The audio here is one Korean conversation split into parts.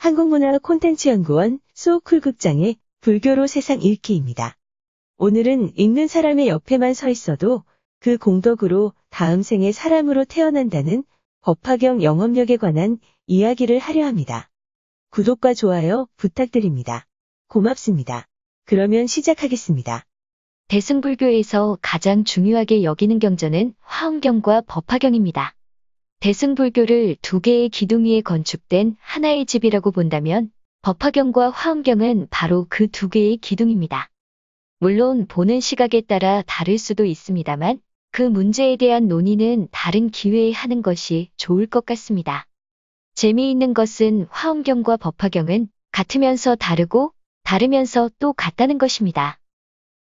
한국문화 콘텐츠 연구원 소쿨 극장의 불교로 세상 읽기입니다. 오늘은 읽는 사람의 옆에만 서 있어도 그 공덕으로 다음 생에 사람으로 태어난다는 법화경 영업력에 관한 이야기를 하려 합니다. 구독과 좋아요 부탁드립니다. 고맙습니다. 그러면 시작하겠습니다. 대승불교에서 가장 중요하게 여기는 경전은 화엄경과 법화경입니다. 대승불교를 두 개의 기둥 위에 건축된 하나의 집이라고 본다면 법화경과 화엄경은 바로 그 두 개의 기둥입니다. 물론 보는 시각에 따라 다를 수도 있습니다만 그 문제에 대한 논의는 다른 기회에 하는 것이 좋을 것 같습니다. 재미있는 것은 화엄경과 법화경은 같으면서 다르고 다르면서 또 같다는 것입니다.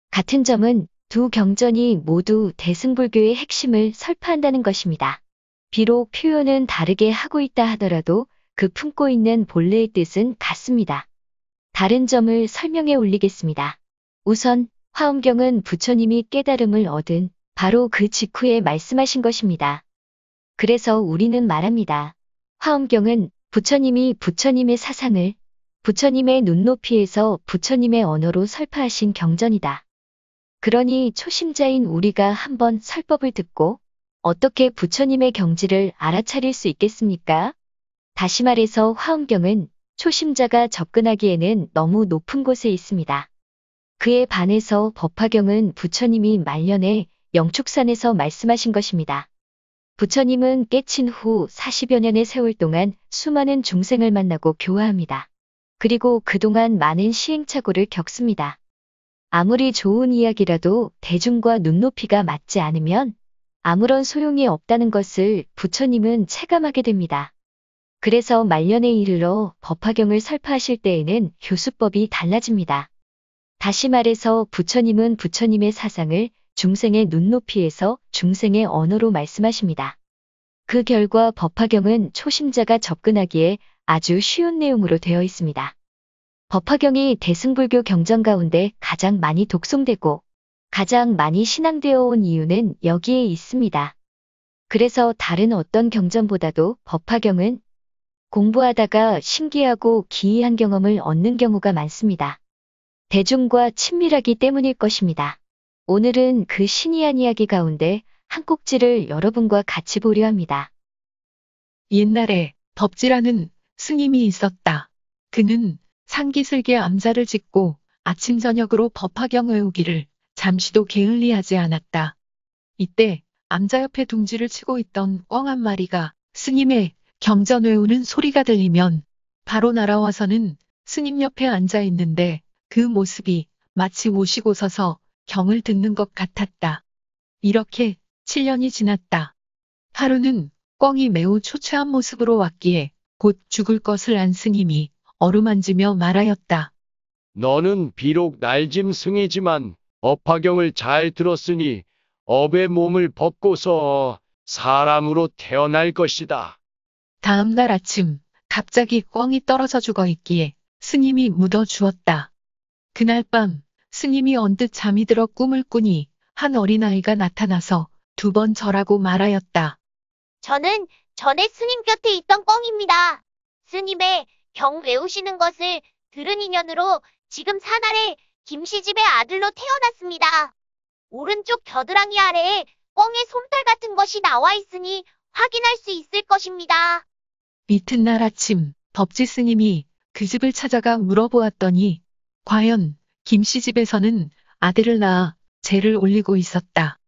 같은 점은 두 경전이 모두 대승불교의 핵심을 설파한다는 것입니다. 비록 표현은 다르게 하고 있다 하더라도 그 품고 있는 본래의 뜻은 같습니다. 다른 점을 설명해 올리겠습니다. 우선 화엄경은 부처님이 깨달음을 얻은 바로 그 직후에 말씀하신 것입니다. 그래서 우리는 말합니다. 화엄경은 부처님이 부처님의 사상을 부처님의 눈높이에서 부처님의 언어로 설파하신 경전이다. 그러니 초심자인 우리가 한번 설법을 듣고 어떻게 부처님의 경지를 알아차릴 수 있겠습니까? 다시 말해서 화엄경은 초심자가 접근하기에는 너무 높은 곳에 있습니다. 그에 반해서 법화경은 부처님이 말년에 영축산에서 말씀하신 것입니다. 부처님은 깨친 후 40여 년의 세월 동안 수많은 중생을 만나고 교화합니다. 그리고 그동안 많은 시행착오를 겪습니다. 아무리 좋은 이야기라도 대중과 눈높이가 맞지 않으면 아무런 소용이 없다는 것을 부처님은 체감하게 됩니다. 그래서 말년에 이르러 법화경을 설파하실 때에는 교수법이 달라집니다. 다시 말해서 부처님은 부처님의 사상을 중생의 눈높이에서 중생의 언어로 말씀하십니다. 그 결과 법화경은 초심자가 접근하기에 아주 쉬운 내용으로 되어 있습니다. 법화경이 대승불교 경전 가운데 가장 많이 독송되고 가장 많이 신앙되어 온 이유는 여기에 있습니다. 그래서 다른 어떤 경전보다도 법화경은 공부하다가 신기하고 기이한 경험을 얻는 경우가 많습니다. 대중과 친밀하기 때문일 것입니다. 오늘은 그 신이한 이야기 가운데 한 꼭지를 여러분과 같이 보려 합니다. 옛날에 법지라는 스님이 있었다. 그는 상기슬개 암자를 짓고 아침 저녁으로 법화경외우기를 잠시도 게을리하지 않았다. 이때 암자 옆에 둥지를 치고 있던 꿩 한 마리가 스님의 경전 외우는 소리가 들리면 바로 날아와서는 스님 옆에 앉아 있는데 그 모습이 마치 모시고 서서 경을 듣는 것 같았다. 이렇게 7년이 지났다. 하루는 꿩이 매우 초췌한 모습으로 왔기에 곧 죽을 것을 안 스님이 어루만지며 말하였다. 너는 비록 날짐승이지만 업화경을 잘 들었으니 업의 몸을 벗고서 사람으로 태어날 것이다. 다음 날 아침 갑자기 꿩이 떨어져 죽어 있기에 스님이 묻어 주었다. 그날 밤 스님이 언뜻 잠이 들어 꿈을 꾸니 한 어린아이가 나타나서 두 번 절하고 말하였다. 저는 전에 스님 곁에 있던 꿩입니다. 스님의 경 외우시는 것을 들은 인연으로 지금 산하래 김씨 집의 아들로 태어났습니다. 오른쪽 겨드랑이 아래에 꿩의 솜털 같은 것이 나와 있으니 확인할 수 있을 것입니다. 이튿날 아침 법지 스님이 그 집을 찾아가 물어보았더니 과연 김씨 집에서는 아들을 낳아 죄를 올리고 있었다.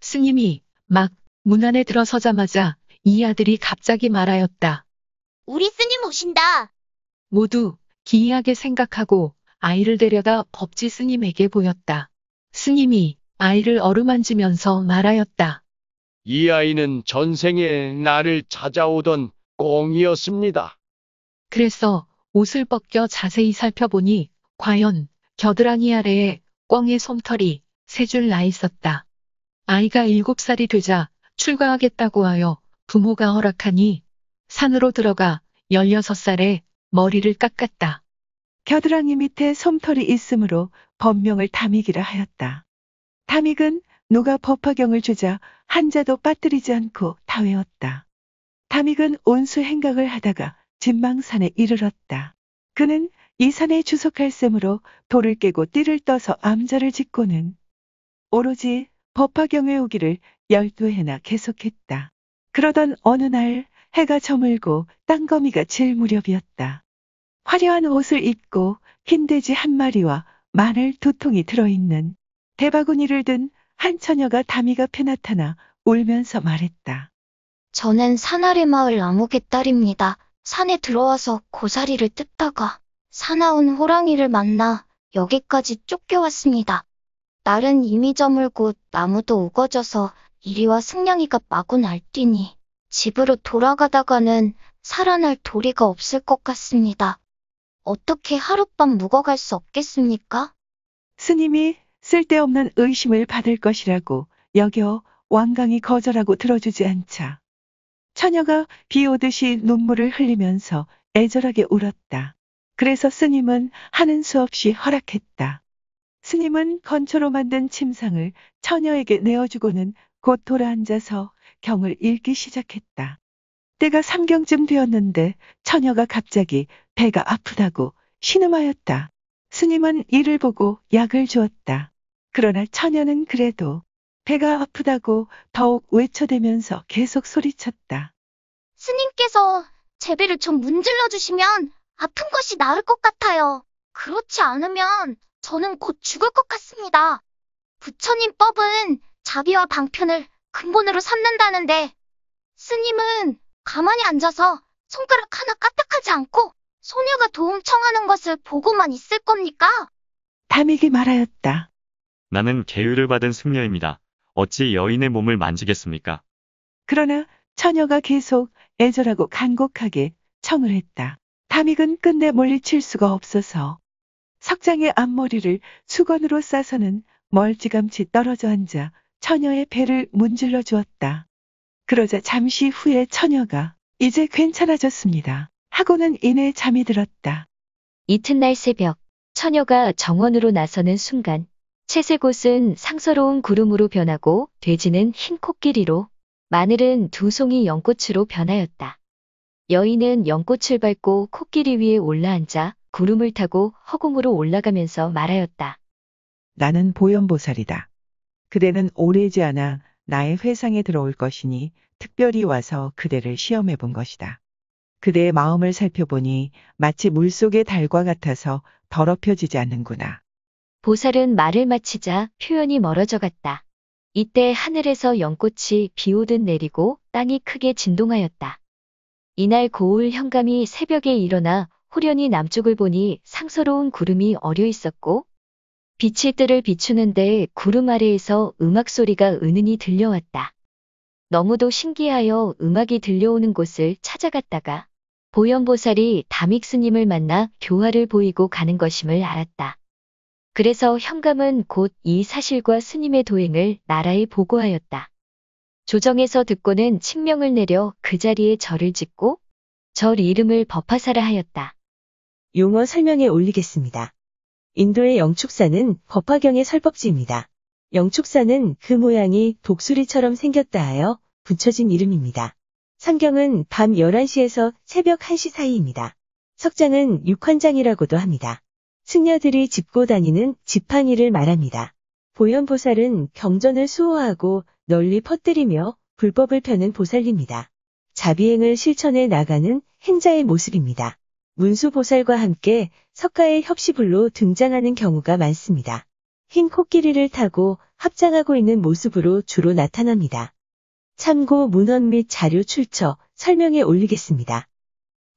스님이 막 문 안에 들어서자마자 이 아들이 갑자기 말하였다. 우리 스님 오신다. 모두 기이하게 생각하고 아이를 데려다 법지 스님에게 보였다. 스님이 아이를 어루만지면서 말하였다. 이 아이는 전생에 나를 찾아오던 꽁이었습니다. 그래서 옷을 벗겨 자세히 살펴보니 과연 겨드랑이 아래에 꿩의 솜털이 세 줄 나 있었다. 아이가 일곱 살이 되자 출가하겠다고 하여 부모가 허락하니 산으로 들어가 1 6 살에 머리를 깎았다. 겨드랑이 밑에 솜털이 있으므로 법명을 담익이라 하였다. 담익은 누가 법화경을 주자 한자도 빠뜨리지 않고 다 외웠다. 담익은 온수 행각을 하다가 진망산에 이르렀다. 그는 이 산에 주석할 셈으로 돌을 깨고 띠를 떠서 암자를 짓고는 오로지 법화경의 오기를 열두 해나 계속했다. 그러던 어느 날 해가 저물고 땅거미가 질 무렵이었다. 화려한 옷을 입고 흰 돼지 한 마리와 마늘 두 통이 들어있는 대바구니를 든 한 처녀가 다미 가에 나타나 울면서 말했다. 저는 사나리 마을 아무개 딸입니다. 산에 들어와서 고사리를 뜯다가 사나운 호랑이를 만나 여기까지 쫓겨왔습니다. 날은 이미 저물고 나무도 우거져서 이리와 승냥이가 마구 날뛰니 집으로 돌아가다가는 살아날 도리가 없을 것 같습니다. 어떻게 하룻밤 묵어갈 수 없겠습니까? 스님이 쓸데없는 의심을 받을 것이라고 여겨 완강히 거절하고 들어주지 않자 처녀가 비 오듯이 눈물을 흘리면서 애절하게 울었다. 그래서 스님은 하는 수 없이 허락했다. 스님은 건초로 만든 침상을 처녀에게 내어주고는 곧 돌아앉아서 경을 읽기 시작했다. 때가 삼경쯤 되었는데 처녀가 갑자기 배가 아프다고 신음하였다. 스님은 이를 보고 약을 주었다. 그러나 처녀는 그래도 배가 아프다고 더욱 외쳐대면서 계속 소리쳤다. 스님께서 제 배를 좀 문질러 주시면 아픈 것이 나을 것 같아요. 그렇지 않으면 저는 곧 죽을 것 같습니다. 부처님 법은 자비와 방편을 근본으로 삼는다는데 스님은 가만히 앉아서 손가락 하나 까딱하지 않고 소녀가 도움 청하는 것을 보고만 있을 겁니까? 탐에게 말하였다. 나는 계율을 받은 승려입니다. 어찌 여인의 몸을 만지겠습니까? 그러나 처녀가 계속 애절하고 간곡하게 청을 했다. 탐익은 끝내 멀리칠 수가 없어서 석장의 앞머리를 수건으로 싸서는 멀찌감치 떨어져 앉아 처녀의 배를 문질러 주었다. 그러자 잠시 후에 처녀가 이제 괜찮아졌습니다. 하고는 이내 잠이 들었다. 이튿날 새벽 처녀가 정원으로 나서는 순간 채색옷은 상서로운 구름으로 변하고 돼지는 흰 코끼리로 마늘은 두 송이 연꽃으로 변하였다. 여인은 연꽃을 밟고 코끼리 위에 올라앉아 구름을 타고 허공으로 올라가면서 말하였다. 나는 보현보살이다. 그대는 오래지 않아 나의 회상에 들어올 것이니 특별히 와서 그대를 시험해 본 것이다. 그대의 마음을 살펴보니 마치 물속의 달과 같아서 더럽혀지지 않는구나. 보살은 말을 마치자 표현이 멀어져 갔다. 이때 하늘에서 연꽃이 비오듯 내리고 땅이 크게 진동하였다. 이날 고을 현감이 새벽에 일어나 호련히 남쪽을 보니 상서로운 구름이 어려 있었고 빛이 뜰을 비추는데 구름 아래에서 음악 소리가 은은히 들려왔다. 너무도 신기하여 음악이 들려오는 곳을 찾아갔다가 보현보살이 다믹스님을 만나 교화를 보이고 가는 것임을 알았다. 그래서 현감은 곧 이 사실과 스님의 도행을 나라에 보고하였다. 조정에서 듣고는 칙명을 내려 그 자리에 절을 짓고 절 이름을 법화사라 하였다. 용어 설명에 올리겠습니다. 인도의 영축사는 법화경의 설법지입니다. 영축사는 그 모양이 독수리처럼 생겼다 하여 붙여진 이름입니다. 상경은 밤 11시에서 새벽 1시 사이입니다. 석장은 육환장이라고도 합니다. 승려들이 짚고 다니는 지팡이를 말합니다. 보현보살은 경전을 수호하고 널리 퍼뜨리며 불법을 펴는 보살입니다. 자비행을 실천해 나가는 행자의 모습입니다. 문수보살과 함께 석가의 협시불로 등장하는 경우가 많습니다. 흰 코끼리를 타고 합장하고 있는 모습으로 주로 나타납니다. 참고 문헌 및 자료 출처, 설명에 올리겠습니다.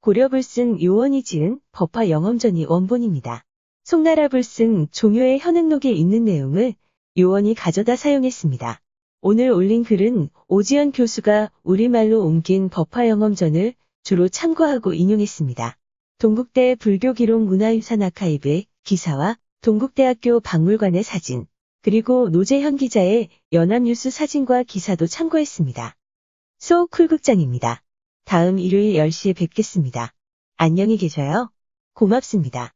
고려불승 요원이 지은 법화 영험전이 원본입니다. 송나라 불승 종효의 현행록에 있는 내용을 요원이 가져다 사용했습니다. 오늘 올린 글은 오지연 교수가 우리말로 옮긴 법화 영험전을 주로 참고하고 인용했습니다. 동국대 불교 기록 문화유산 아카이브 의 기사와 동국대학교 박물관의 사진, 그리고 노재현 기자의 연합뉴스 사진과 기사도 참고했습니다. 소쿨 극장입니다. 다음 일요일 10시에 뵙겠습니다. 안녕히 계셔요. 고맙습니다.